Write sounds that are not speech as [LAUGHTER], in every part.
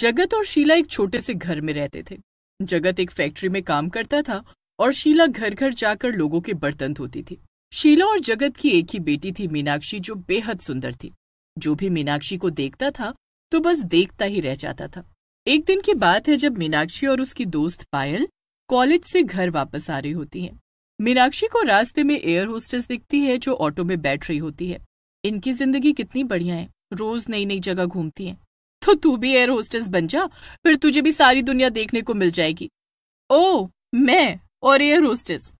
जगत और शीला एक छोटे से घर में रहते थे जगत एक फैक्ट्री में काम करता था और शीला घर घर जाकर लोगों के बर्तन धोती थी शीला और जगत की एक ही बेटी थी मीनाक्षी जो बेहद सुंदर थी जो भी मीनाक्षी को देखता था तो बस देखता ही रह जाता था एक दिन की बात है जब मीनाक्षी और उसकी दोस्त पायल कॉलेज से घर वापस आ रही होती हैं। मीनाक्षी को रास्ते में एयर होस्टेस दिखती है जो ऑटो में बैठ रही होती है इनकी जिंदगी कितनी बढ़िया है रोज नई नई जगह घूमती हैं तो तू भी एयर होस्टेस बन जा फिर तुझे भी सारी दुनिया देखने को मिल जाएगी ओ मैं और एयर होस्टेस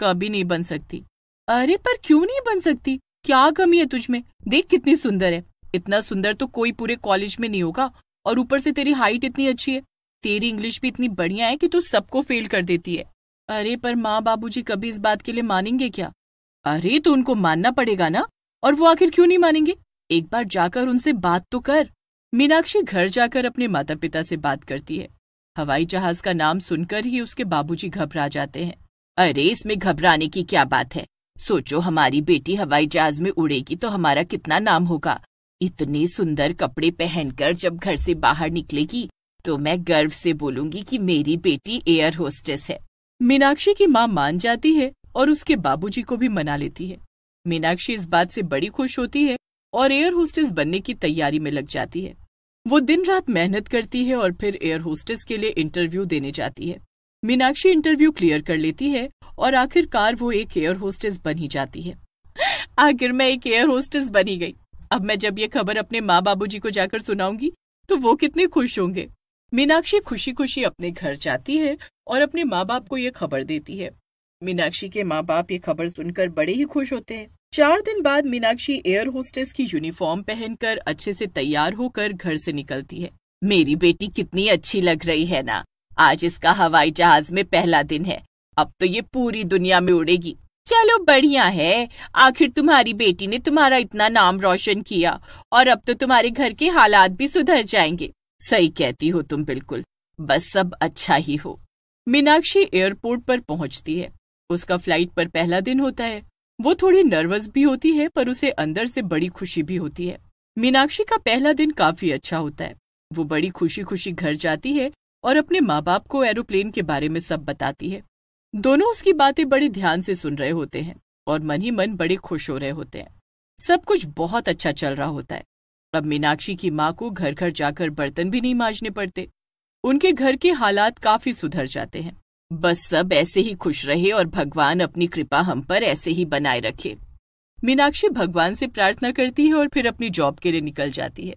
कभी नहीं बन सकती अरे पर क्यों नहीं बन सकती क्या कमी है तुझमें देख कितनी सुंदर है इतना सुंदर तो कोई पूरे कॉलेज में नहीं होगा और ऊपर से तेरी हाइट इतनी अच्छी है तेरी इंग्लिश भी इतनी बढ़िया है कि तू सबको फेल कर देती है अरे पर माँ जी कभी इस बात के लिए मानेंगे क्या अरे तो उनको मानना पड़ेगा ना और वो आखिर क्यों नहीं मानेंगे एक बार जाकर उनसे बात तो कर मीनाक्षी घर जाकर अपने माता पिता से बात करती है हवाई जहाज का नाम सुनकर ही उसके बाबूजी घबरा जाते हैं अरे इसमें घबराने की क्या बात है सोचो हमारी बेटी हवाई जहाज में उड़ेगी तो हमारा कितना नाम होगा इतने सुंदर कपड़े पहनकर जब घर से बाहर निकलेगी तो मैं गर्व से बोलूंगी कि मेरी बेटी एयर होस्टेस है मीनाक्षी की माँ मान जाती है और उसके बाबूजी को भी मना लेती है मीनाक्षी इस बात से बड़ी खुश होती है और एयर होस्टेस बनने की तैयारी में लग जाती है वो दिन रात मेहनत करती है और फिर एयर होस्टेस के लिए इंटरव्यू देने जाती है मीनाक्षी इंटरव्यू क्लियर कर लेती है और आखिरकार वो एक एयर होस्टेस बन ही जाती है आखिर मैं एक एयर होस्टेस बनी गई अब मैं जब ये खबर अपने माँ बाबू को जाकर सुनाऊंगी तो वो कितने खुश होंगे मीनाक्षी खुशी खुशी अपने घर जाती है और अपने माँ बाप को ये खबर देती है मीनाक्षी के माँ बाप ये खबर सुनकर बड़े ही खुश होते हैं चार दिन बाद मीनाक्षी एयर होस्टेस की यूनिफॉर्म पहनकर अच्छे से तैयार होकर घर से निकलती है मेरी बेटी कितनी अच्छी लग रही है ना आज इसका हवाई जहाज में पहला दिन है अब तो ये पूरी दुनिया में उड़ेगी चलो बढ़िया है आखिर तुम्हारी बेटी ने तुम्हारा इतना नाम रोशन किया और अब तो तुम्हारे घर के हालात भी सुधर जाएंगे सही कहती हो तुम बिल्कुल बस सब अच्छा ही हो मीनाक्षी एयरपोर्ट पर पहुंचती है उसका फ्लाइट पर पहला दिन होता है वो थोड़ी नर्वस भी होती है पर उसे अंदर से बड़ी खुशी भी होती है मीनाक्षी का पहला दिन काफी अच्छा होता है वो बड़ी खुशी खुशी घर जाती है और अपने माँ बाप को एरोप्लेन के बारे में सब बताती है दोनों उसकी बातें बड़े ध्यान से सुन रहे होते हैं और मन ही मन बड़े खुश हो रहे होते हैं सब कुछ बहुत अच्छा चल रहा होता है अब मीनाक्षी की माँ को घर घर जाकर बर्तन भी नहीं मांजने पड़ते उनके घर के हालात काफी सुधर जाते हैं बस सब ऐसे ही खुश रहे और भगवान अपनी कृपा हम पर ऐसे ही बनाए रखे मीनाक्षी भगवान से प्रार्थना करती है और फिर अपनी जॉब के लिए निकल जाती है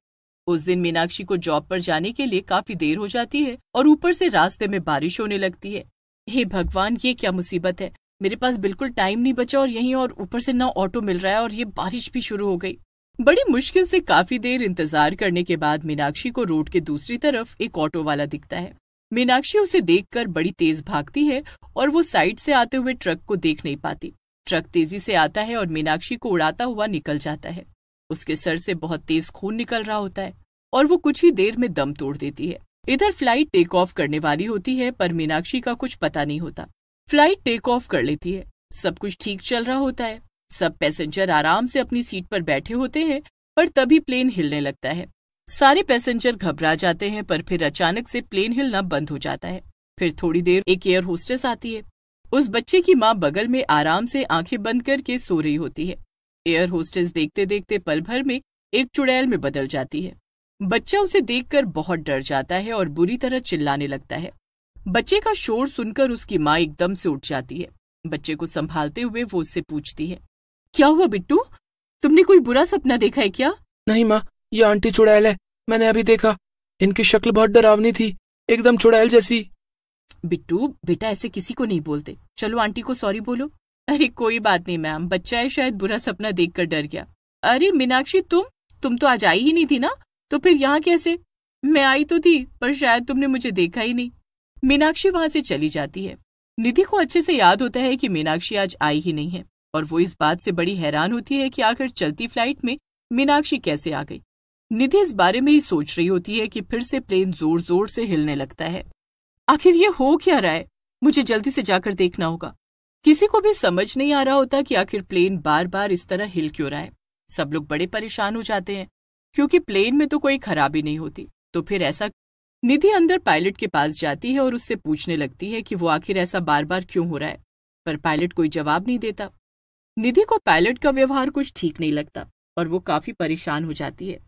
उस दिन मीनाक्षी को जॉब पर जाने के लिए काफी देर हो जाती है और ऊपर से रास्ते में बारिश होने लगती है हे भगवान ये क्या मुसीबत है मेरे पास बिल्कुल टाइम नहीं बचा और यहीं और ऊपर से ना ऑटो मिल रहा है और ये बारिश भी शुरू हो गई बड़ी मुश्किल से काफी देर इंतजार करने के बाद मीनाक्षी को रोड के दूसरी तरफ एक ऑटो वाला दिखता है मीनाक्षी उसे देखकर बड़ी तेज भागती है और वो साइड से आते हुए ट्रक को देख नहीं पाती ट्रक तेजी से आता है और मीनाक्षी को उड़ाता हुआ निकल जाता है उसके सर से बहुत तेज खून निकल रहा होता है और वो कुछ ही देर में दम तोड़ देती है इधर फ्लाइट टेक ऑफ करने वाली होती है पर मीनाक्षी का कुछ पता नहीं होता फ्लाइट टेक ऑफ कर लेती है सब कुछ ठीक चल रहा होता है सब पैसेंजर आराम से अपनी सीट पर बैठे होते हैं पर तभी प्लेन हिलने लगता है सारे पैसेंजर घबरा जाते हैं पर फिर अचानक से प्लेन हिलना बंद हो जाता है फिर थोड़ी देर एक एयर होस्टेस आती है उस बच्चे की माँ बगल में आराम से आंखें बंद करके सो रही होती है एयर होस्टेस देखते देखते पल भर में एक चुड़ैल में बदल जाती है बच्चा उसे देखकर बहुत डर जाता है और बुरी तरह चिल्लाने लगता है बच्चे का शोर सुनकर उसकी माँ एकदम से उठ जाती है बच्चे को संभालते हुए वो उससे पूछती है क्या हुआ बिट्टू तुमने कोई बुरा सपना देखा है क्या नहीं माँ ये आंटी चुड़ैल है मैंने अभी देखा इनकी शक्ल बहुत डरावनी थी एकदम चुड़ैल जैसी बिट्टू बेटा ऐसे किसी को नहीं बोलते चलो आंटी को सॉरी बोलो अरे कोई बात नहीं मैम बच्चा है शायद बुरा सपना देखकर डर गया अरे मीनाक्षी तुम तुम तो आज आई ही नहीं थी ना तो फिर यहाँ कैसे मैं आई तो थी पर शायद तुमने मुझे देखा ही नहीं मीनाक्षी वहां से चली जाती है निधि को अच्छे से याद होता है कि मीनाक्षी आज आई ही नहीं है और वो इस बात से बड़ी हैरान होती है कि आखिर चलती फ्लाइट में मीनाक्षी कैसे आ गई निधि इस बारे में ही सोच रही होती है कि फिर से प्लेन जोर जोर से हिलने लगता है आखिर ये हो क्या रहा है मुझे जल्दी से जाकर देखना होगा किसी को भी समझ नहीं आ रहा होता कि आखिर प्लेन बार बार इस तरह हिल क्यों रहा है सब लोग बड़े परेशान हो जाते हैं क्योंकि प्लेन में तो कोई खराबी नहीं होती तो फिर ऐसा निधि अंदर पायलट के पास जाती है और उससे पूछने लगती है कि वो आखिर ऐसा बार बार क्यों हो रहा है पर पायलट कोई जवाब नहीं देता निधि को पायलट का व्यवहार कुछ ठीक नहीं लगता और वो काफी परेशान हो जाती है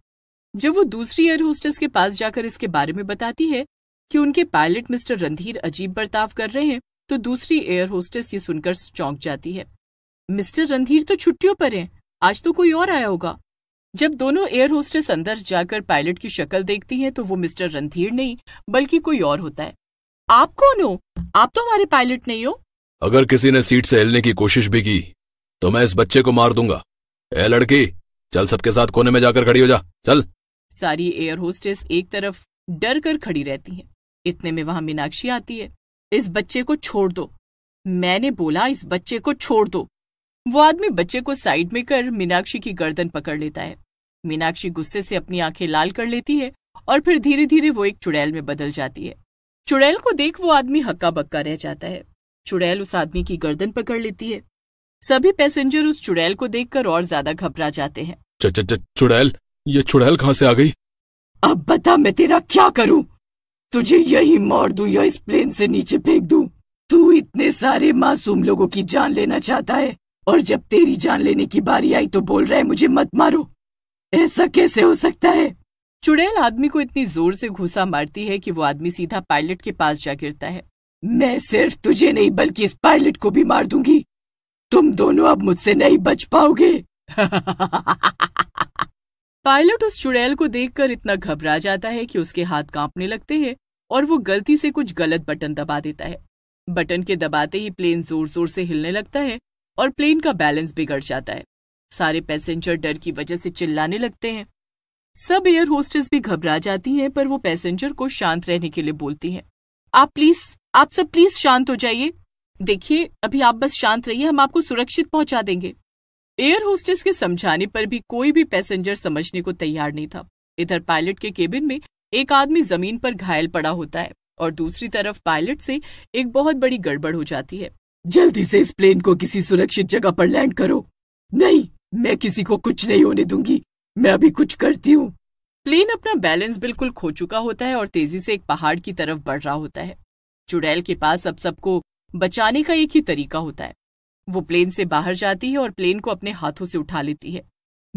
जब वो दूसरी एयर होस्टेस के पास जाकर इसके बारे में बताती है कि उनके पायलट मिस्टर रणधीर अजीब बर्ताव कर रहे हैं तो दूसरी एयर होस्टेस ये सुनकर चौंक जाती है मिस्टर रणधीर तो छुट्टियों पर हैं आज तो कोई और आया होगा जब दोनों एयर होस्टेस अंदर जाकर पायलट की शक्ल देखती हैं तो वो मिस्टर रणधीर नहीं बल्कि कोई और होता है आप कौन हो आप तो हमारे पायलट नहीं हो अगर किसी ने सीट से हिलने की कोशिश भी की तो मैं इस बच्चे को मार दूंगा ए लड़की चल सबके साथ कोने में जाकर खड़ी हो जा चल सारी एयर होस्टेस एक तरफ डर कर खड़ी रहती हैं इतने में वहां मीनाक्षी आती है इस बच्चे को छोड़ दो मैंने बोला इस बच्चे को छोड़ दो वो आदमी बच्चे को साइड में कर मीनाक्षी की गर्दन पकड़ लेता है मीनाक्षी गुस्से से अपनी आंखें लाल कर लेती है और फिर धीरे धीरे वो एक चुड़ैल में बदल जाती है चुड़ैल को देख वो आदमी हक्का बक्का रह जाता है चुड़ैल उस आदमी की गर्दन पकड़ लेती है सभी पैसेंजर उस चुड़ैल को देखकर और ज्यादा घबरा जाते हैं चुड़ैल ये चुड़ैल कहाँ से आ गई अब बता मैं तेरा क्या करूं तुझे यही मार दू या इस प्लेन से नीचे फेंक दू तू इतने सारे मासूम लोगों की जान लेना चाहता है और जब तेरी जान लेने की बारी आई तो बोल रहा है मुझे मत मारो ऐसा कैसे हो सकता है चुड़ैल आदमी को इतनी जोर से घुसा मारती है कि वो आदमी सीधा पायलट के पास जा गिरता है मैं सिर्फ तुझे नहीं बल्कि इस पायलट को भी मार दूंगी तुम दोनों अब मुझसे नहीं बच पाओगे [LAUGHS] पायलट उस चुड़ैल को देखकर इतना घबरा जाता है कि उसके हाथ कांपने लगते हैं और वो गलती से कुछ गलत बटन दबा देता है बटन के दबाते ही प्लेन जोर जोर से हिलने लगता है और प्लेन का बैलेंस बिगड़ जाता है सारे पैसेंजर डर की वजह से चिल्लाने लगते हैं सब एयर होस्टेस भी घबरा जाती हैं पर वो पैसेंजर को शांत रहने के लिए बोलती हैं आप प्लीज आप सब प्लीज शांत हो जाइए देखिए अभी आप बस शांत रहिए हम आपको सुरक्षित पहुंचा देंगे एयर होस्टेस के समझाने पर भी कोई भी पैसेंजर समझने को तैयार नहीं था इधर पायलट के केबिन में एक आदमी जमीन पर घायल पड़ा होता है और दूसरी तरफ पायलट से एक बहुत बड़ी गड़बड़ हो जाती है जल्दी से इस प्लेन को किसी सुरक्षित जगह पर लैंड करो नहीं मैं किसी को कुछ नहीं होने दूंगी मैं अभी कुछ करती हूँ प्लेन अपना बैलेंस बिल्कुल खो चुका होता है और तेजी से एक पहाड़ की तरफ बढ़ रहा होता है चुड़ैल के पास अब सबको बचाने का एक ही तरीका होता है वो प्लेन से बाहर जाती है और प्लेन को अपने हाथों से उठा लेती है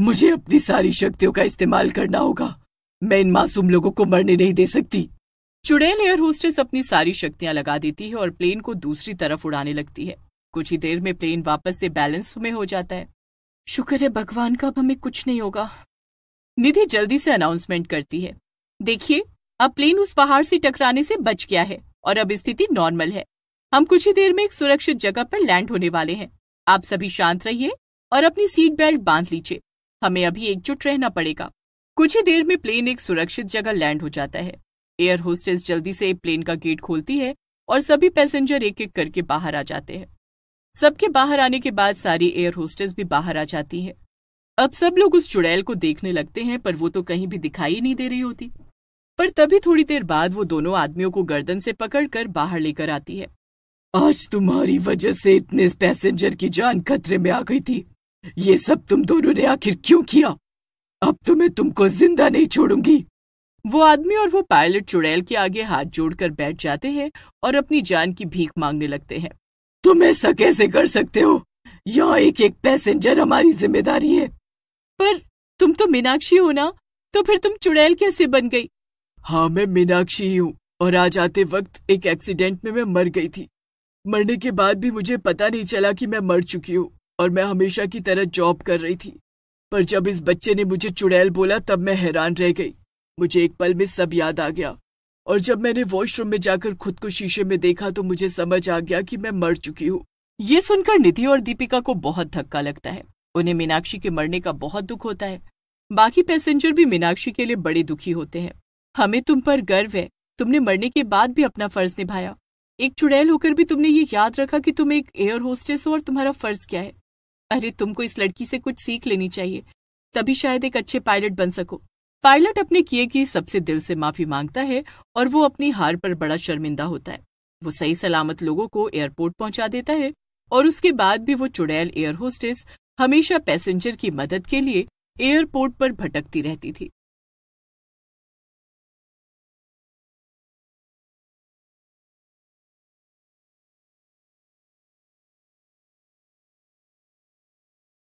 मुझे अपनी सारी शक्तियों का इस्तेमाल करना होगा मैं इन मासूम लोगों को मरने नहीं दे सकती चुड़ैल एयर होस्टेस अपनी सारी शक्तियां लगा देती है और प्लेन को दूसरी तरफ उड़ाने लगती है कुछ ही देर में प्लेन वापस से बैलेंस में हो जाता है शुक्र है भगवान का अब हमें कुछ नहीं होगा निधि जल्दी से अनाउंसमेंट करती है देखिए अब प्लेन उस पहाड़ से टकराने से बच गया है और अब स्थिति नॉर्मल है हम कुछ ही देर में एक सुरक्षित जगह पर लैंड होने वाले हैं आप सभी शांत रहिए और अपनी सीट बेल्ट बांध लीजिए हमें अभी एकजुट रहना पड़ेगा कुछ ही देर में प्लेन एक सुरक्षित जगह लैंड हो जाता है एयर होस्टेस जल्दी से प्लेन का गेट खोलती है और सभी पैसेंजर एक एक करके बाहर आ जाते हैं सबके बाहर आने के बाद सारी एयर होस्टेस भी बाहर आ जाती है अब सब लोग उस चुड़ैल को देखने लगते हैं पर वो तो कहीं भी दिखाई नहीं दे रही होती पर तभी थोड़ी देर बाद वो दोनों आदमियों को गर्दन से पकड़कर बाहर लेकर आती है आज तुम्हारी वजह से इतने पैसेंजर की जान खतरे में आ गई थी ये सब तुम दोनों ने आखिर क्यों किया अब तो मैं तुमको जिंदा नहीं छोड़ूंगी वो आदमी और वो पायलट चुड़ैल के आगे हाथ जोड़कर बैठ जाते हैं और अपनी जान की भीख मांगने लगते हैं तुम ऐसा कैसे कर सकते हो यहाँ एक एक पैसेंजर हमारी जिम्मेदारी है पर तुम तो मीनाक्षी हो ना तो फिर तुम चुड़ैल कैसे बन गई हाँ मैं मीनाक्षी ही हूँ और आज आते वक्त एक एक्सीडेंट में मैं मर गई थी मरने के बाद भी मुझे पता नहीं चला कि मैं मर चुकी हूँ और मैं हमेशा की तरह जॉब कर रही थी पर जब इस बच्चे ने मुझे चुड़ैल बोला तब मैं हैरान रह गई मुझे एक पल में सब याद आ गया और जब मैंने वॉशरूम में जाकर खुद को शीशे में देखा तो मुझे समझ आ गया कि मैं मर चुकी हूँ ये सुनकर निधि और दीपिका को बहुत धक्का लगता है उन्हें मीनाक्षी के मरने का बहुत दुख होता है बाकी पैसेंजर भी मीनाक्षी के लिए बड़े दुखी होते हैं हमें तुम पर गर्व है तुमने मरने के बाद भी अपना फर्ज निभाया एक चुड़ैल होकर भी तुमने ये याद रखा कि तुम एक एयर होस्टेस हो और तुम्हारा फर्ज क्या है अरे तुमको इस लड़की से कुछ सीख लेनी चाहिए तभी शायद एक अच्छे पायलट बन सको पायलट अपने किए की सबसे दिल से माफी मांगता है और वो अपनी हार पर बड़ा शर्मिंदा होता है वो सही सलामत लोगों को एयरपोर्ट पहुंचा देता है और उसके बाद भी वो चुड़ैल एयर होस्टेस हमेशा पैसेंजर की मदद के लिए एयरपोर्ट पर भटकती रहती थी